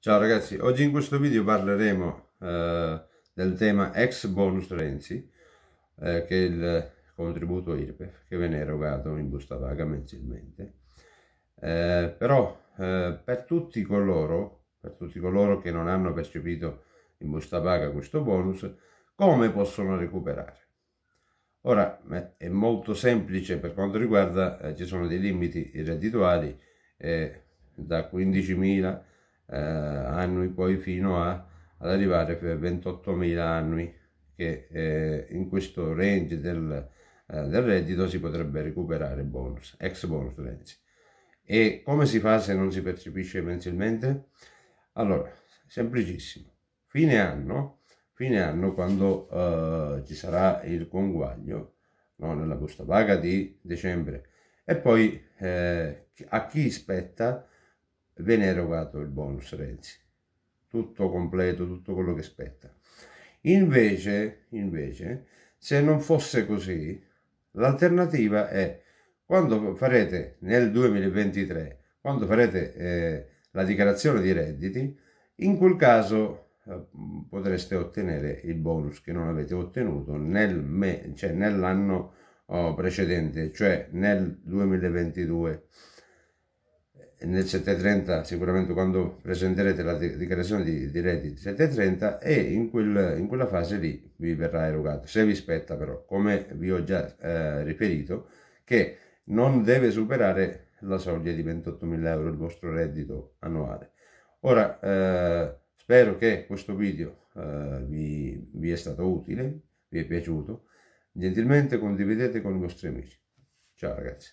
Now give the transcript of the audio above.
Ciao ragazzi, oggi in questo video parleremo eh, del tema ex bonus Renzi, eh, che è il contributo IRPEF che viene erogato in busta paga mensilmente. Eh, però eh, per, tutti coloro, per tutti coloro che non hanno percepito in busta paga questo bonus, come possono recuperare? Ora è molto semplice per quanto riguarda, eh, ci sono dei limiti reddituali eh, da 15.000 eh, annui poi fino a, ad arrivare a 28.000 annui che eh, in questo range del, eh, del, reddito si potrebbe recuperare bonus, ex bonus Renzi. E come si fa se non si percepisce mensilmente? Allora, semplicissimo. Fine anno, fine anno quando eh, ci sarà il conguaglio no, nella busta paga di dicembre e poi eh, a chi spetta viene erogato il bonus Renzi, tutto completo, tutto quello che spetta. Invece, invece se non fosse così, l'alternativa è quando farete nel 2023, quando farete eh, la dichiarazione di redditi, in quel caso eh, potreste ottenere il bonus che non avete ottenuto nel me, cioè nell'anno oh, precedente, cioè nel 2022 nel 730 sicuramente quando presenterete la dichiarazione di, di redditi 730 e in, quel, in, quella fase lì vi verrà erogato se vi spetta però come vi ho già eh, riferito che non deve superare la soglia di 28.000 euro il vostro reddito annuale ora eh, spero che questo video eh, vi, vi è stato utile vi è piaciuto gentilmente condividete con i vostri amici ciao ragazzi